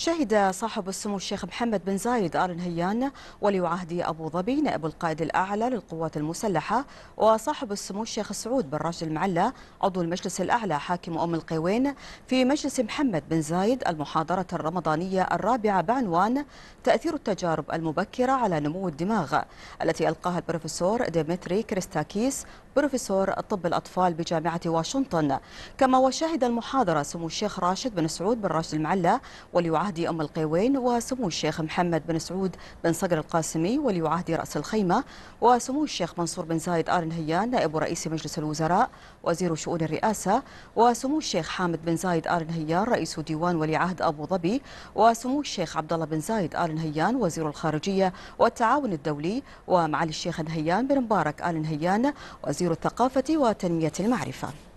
شهد صاحب السمو الشيخ محمد بن زايد آل نهيان ولي عهد أبو ظبي نائب القائد الأعلى للقوات المسلحة وصاحب السمو الشيخ سعود بن راشد المعلى عضو المجلس الأعلى حاكم أم القيوين في مجلس محمد بن زايد المحاضرة الرمضانية الرابعة بعنوان تأثير التجارب المبكرة على نمو الدماغ التي ألقاها البروفيسور ديمتري كريستاكيس بروفيسور طب الأطفال بجامعة واشنطن كما وشهد المحاضرة سمو الشيخ راشد بن سعود بن راشد المعلى ولي عهد عهد أم القيوين وسمو الشيخ محمد بن سعود بن صقر القاسمي ولي عهد رأس الخيمة وسمو الشيخ منصور بن زايد آل نهيان نائب رئيس مجلس الوزراء وزير شؤون الرئاسة وسمو الشيخ حامد بن زايد آل نهيان رئيس ديوان ولي عهد أبو ظبي وسمو الشيخ عبد الله بن زايد آل نهيان وزير الخارجية والتعاون الدولي ومعالي الشيخ نهيان بن مبارك آل نهيان وزير الثقافة وتنمية المعرفة